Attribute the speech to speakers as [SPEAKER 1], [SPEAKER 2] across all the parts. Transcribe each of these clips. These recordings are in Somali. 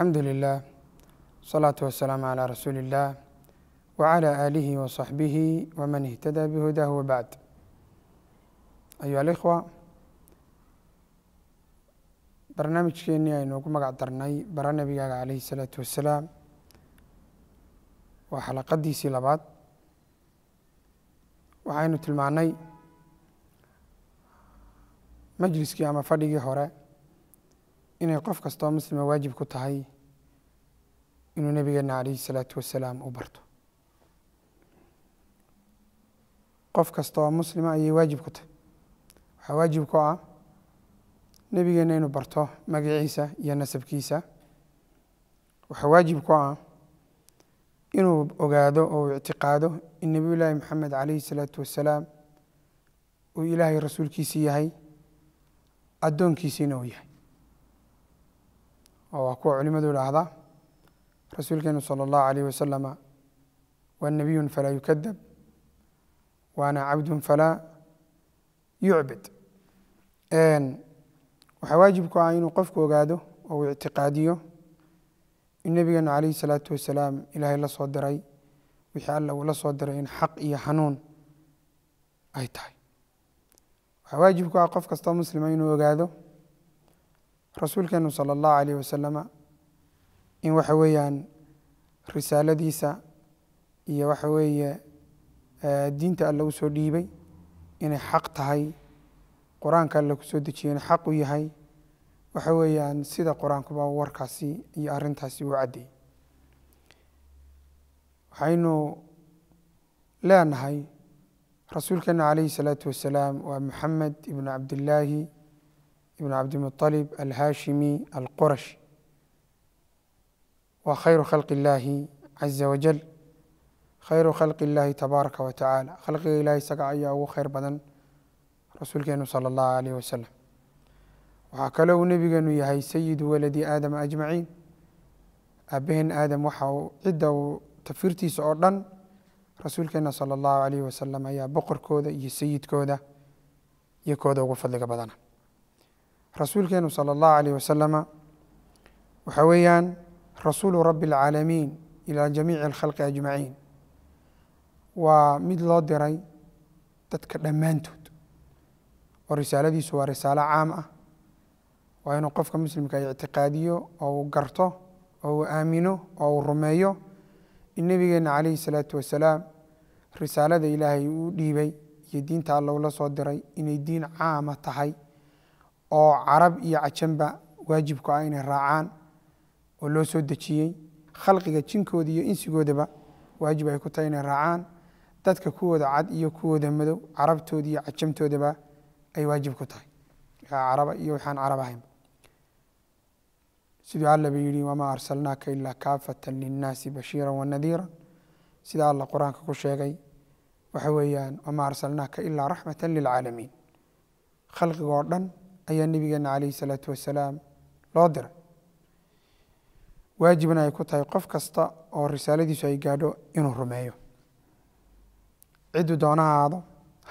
[SPEAKER 1] alxamdu lilah wsalaatu wasalaamu calaa rasuuli illaah wacalaa aalihi wasaxbihi waman ihtadaa bihudaahu wabacd ayuha alikhwa barnaamijkeennii aynu ugu magac darnay bara nebigaaga calayhi salaatu wassalaam waa xalaqadiisii labaad waxaynu tilmaanay majliskii ama fadhigii hore inay qof kasta muslima waajib ku tahay inuu nabigeena calayhi salaatu wasalaam u barto qof kasta oo muslima ayay waajib ku tahay waxaa waajib ku ah nebigeena inuu barto magaciisa iyo nasabkiisa waxaa waajib ku ah inuu ogaado oo uu ictiqaado in nebiyu llaahi maxamed calayhi salaatu wasalaam uu ilaahay rasuulkiisii yahay addoonkiisiina uu yahay oo waa kuwa culimadu idhaahda rasuulkeenu salى اllahu alayh wasalama wa nabiyun falaa yukadab waana ana cabdun falaa yucbad waxaa waajibku ah inuu qofku ogaado oo uu ictiqaadiyo in nebigeenu calayhi salaatu wasalaam ilaahay la soo diray wixii alla uu la soo diray in xaq iyo hanuun ay tahay waxaa waajibku ah qof kastoo muslima inuu ogaado rasuulkeenu sala allahu calayh wasalama in waxa weeyaan risaaladiisa iyo waxa weeye eh, diinta alle u soo dhiibay inay xaq tahay qur-aanka alle ku soo dejiyo inay xaq u yahay waxa weeyaan sida qur-aankuba warkaasi iyo arrintaasi uu cadday waxaynu leenahay rasuulkeena calayhi salaatu wasalaam waa maxamed ibnu cabdillaahi ibn cabdimualib alhaashimi alqurashi waa khayru khalqi illaahi caza wajal khayru khalqi illaahi tabaaraka wa tacaala khalqiga ilahi isaga ayaa ugu khayr badan rasuulkeenu sala allahu alayh wasalam waxaa kale uu nebigeenu yahay sayidu waladi aadama ajmaciin aabaheen aadam waxa uu cidda uu tafirtiisa oo dhan rasuulkeena sala allahu alayh wasalam ayaa boqorkooda iyo sayidkooda iyo kooda ugu fadliga badana rasuulkeenu sala allahu alayh wasalama waxaa weeyaan rasuulu rabbi alcaalamiin ilaa jamiici alkhalqi ajmaciin waa mid loo diray dadka dhammaantood oo risaaladiisu waa risaalo caam ah waa inuu qofka muslimka ictiqaadiyo oo uu garto oo uu aamino oo uu rumeeyo in nebigeenna calayhi salaatu wasalaam risaalada ilaahay uu dhiibay iyo diinta alla ula soo diray inay diin caama tahay oo carab iyo cajanba waajibku ah inay raacaan oo loo soo dejiyey khalqiga jinkooda iyo insigoodaba waajib ay ku tahay inay raacaan dadka kuwooda cad iyo kuwooda madow carabtooda iyo cajamtoodaba ay waajib ku tahay caraba iyo waxaan carab ahayn siduu allaba yidhi wamaa arsalnaaka ilaa kaafatan linnaasi bashiira wanadiira sida alla qur-aanka ku sheegay waxa weeyaan wamaa arsalnaaka ilaa raxmata lilcaalamiin khalqiga oo dhan ayaa nebigeena calayhi salaatu wasalaam loo diray waajibna ay ku tahay qof kasta oo risaaladiisu ay gaadho inuu rumeeyo ciddu doonaha aado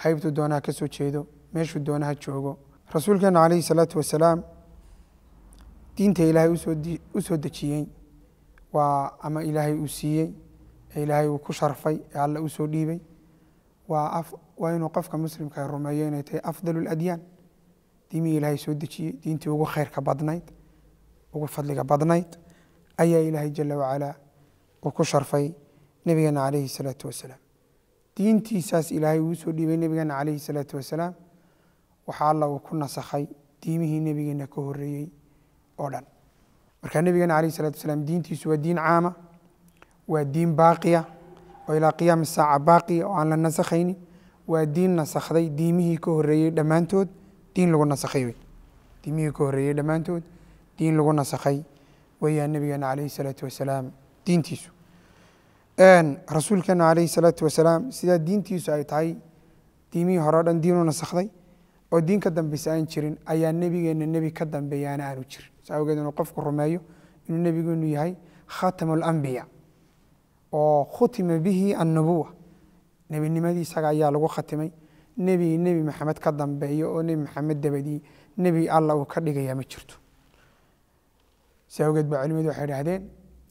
[SPEAKER 1] haybtu doonaha ka soo jeedo meeshuu doonaha joogo rasuulkeenna calayhi salaatu wasalaam diinta ilaahay usoo u soo dejiyey waa ama ilaahay uu siiyey ee ilaahay uu ku sharfay ee alla usoo dhiibay waa waa inuu qofka muslimka rumeeyo inay tahay afdal اladyaan diimihii ilaahay soo dejiyey diintii ugu khayrka badnayd ugu fadliga badnayd ayaa ilaahay jala wacalaa uu ku sharfay nebigeena calayhi salaatu wasalaam diintiisaas ilaahay uu soo dhiibay nebigeena calayhi salaatu wasalaam waxaa alla uu ku nasakhay diimihii nebigeena ka horeeyey oo dhan marka nebigeena calayhi salatu wasalaam diintiisu waa diin caama waa diin baaqiya oo ilaa qiyaami saaca baaqiya oo aan la nasakhaynin waa diin nasakhday diimihii ka horeeyey dhammaantood diin lagu nasakhay wey diimihii ka horreeyey dhammaantood diin lagu nasakhay weeyaan nabigeena calayhi salaatu wasalaam diintiisu rasuulkeena calayhi salaatu wasalaam sidaa diintiisu ay tahay diimihii hore dhan diinu nasakday oo diin ka dambeysa aan jirin ayaa nebigeena nebi ka dambeeyaana aanu jirin saa awgeed inuu qofku rumeeyo inuu nebigeenu yahay khatamu alambiya oo khutima bihi annubuwa nebinimadiiisaga ayaa lagu khatimay nebi nebi maxamed ka dambeeyo oo nebi maxamed dabadii nebi alla uu ka dhigayaa ma jirto si awgeed ba culimadu waxay idhahdeen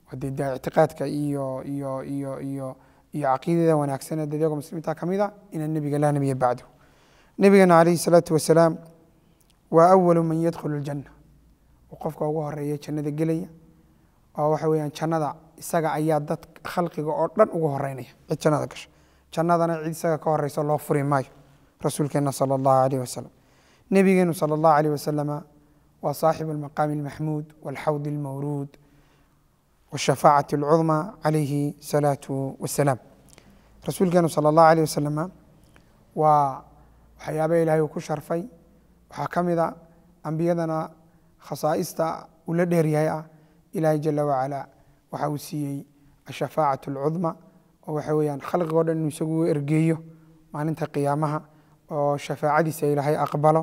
[SPEAKER 1] hadii ictiqaadka iyo iyo iyo iyo iyo caqiidada wanaagsan ee dadyaga muslimiinta ka a inaan nebiga laa nebiya bacdu nebigana calayhi salaatu wasalaam waa awalu man yadkhulu ljanna qofka ugu horeeya jannada gelaya oo waxa weyaan jannada isaga ayaa dad khalqiga oo dhan ugu horeynaya cid jannada gasha jannadana cid isaga ka horeyso loo furi maayo rasuulkeenna sala allahu aleyh wasalam nebigeennu sala allahu aleyh wasalama waa saaxibu almaqaami almaxmuud waalxawdi almawruud washafaacati alcudma calayhi salaatu wasalaam rasuulkeennu sala allahu aleyh wasalama waa waxyaabaha ilaahay uu ku sharfay waxaa ka mid a ambiyadana khasaa'ista uu la dheeryahay ah ilaahay jala wacalaa waxa uu siiyey ashafaacatu alcudma oo waxa weeyaan khalqig o dhan inuu isagu ergeeyo maalinta qiyaamaha oo shafaacadiisa ilaahay aqbalo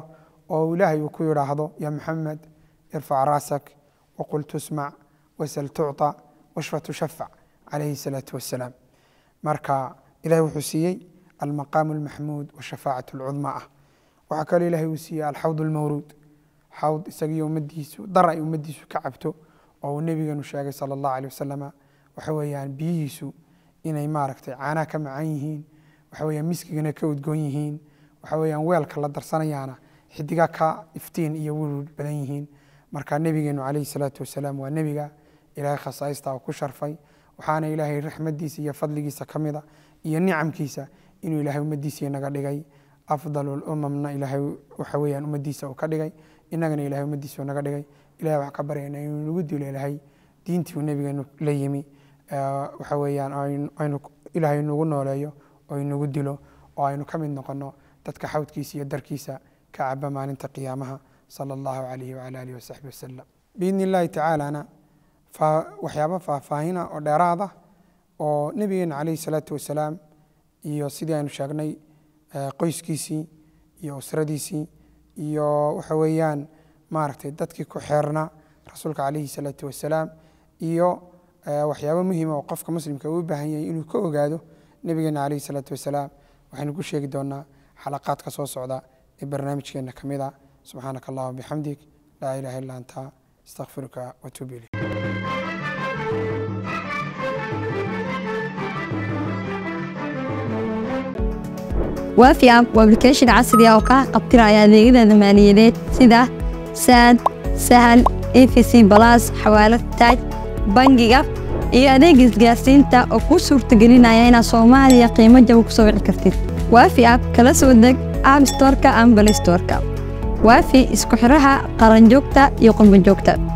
[SPEAKER 1] oo ilaahay uu ku yidhaahdo yaa maxamed irfac raasak waqul tusmac wasal tucطa washfa tushafac calayhi الsalaatu wasalaam marka ilahay wuxuu siiyey almaqaamu اlmaxmuud washafaacat اlcudmaa ah waxaa kaloo ilahay uu siiyey alxawd اlmawruud xawd isagiyo ummadiisu dar ay ummadiisu ka cabto oo uu nebigeenu sheegay sala allah alيh wasalama waxa weeyaan biyihiisu inay maaragtay caanaa ka macan yihiin waxa weeyaan miskigana ka udgoon yihiin waxa weyaan weelka la darsanayaana xidiga ka iftiin iyo wurwud badan yihiin marka nebigeenu calayhi salaatu wasalaam waa nebiga ilaahay khasaaista oo ku sharfay waxaana ilaahay raxmadiisa iyo fadligiisa ka mida iyo nicamkiisa inuu ilaahay ummadiisii naga dhigay afdal lumamna ilaahay waxa weyaan ummadiisa uu ka dhigay inagana ilahay ummadiisa naga dhigay ilahay wax ka baryayna inuu nagu dilo ilahay diintii uu nebigeenu la yimi waxa weyaan aynu ilaahay nagu nooleeyo oo inagu dilo oo aynu ka mid noqono dadka xawdkiisa iyo darkiisa ka caba maalinta qiyaamaha sala allahu calayhi wacala alihi wasaxbi wasalam biidni illaahi tacaalana waxyaaba faahfaahina oo dheeraada ah oo nebigeena calayhi salaatu wasalaam iyo sidii aynu sheegnay eh, qoyskiisii iyo usradiisii iyo waxa weeyaan maaragtay dadkii ku xeernaa rasuulka calayhi salaatu wasalaam iyo eh, waxyaabo muhima oo qofka muslimka uu baahan yahay inuu ka ogaado nebigeena calayhi salaatu wasalaam waxaynu ku sheegi doonaa xalaqaadka soo socda ee barnaamijkeena ka mid a subxaanaka allahuma bixamdig laa ilaha illa anta astaqfiruka watuub ilayk waafi app waa ablication casri ah oo kaa qabtiraya adeegyada maaliyadeed sida saad sahal efc balas xawaalo taaj bangiga iyo adeega isgaarsiinta oo kuu suurtagelinaya inaad soomaaliya qiimo jawa ku soo wici kartid waafi app kala soo deg app storeka ama balay storeka waafi isku xidhaha qaranjoogta iyo qurbanjoogta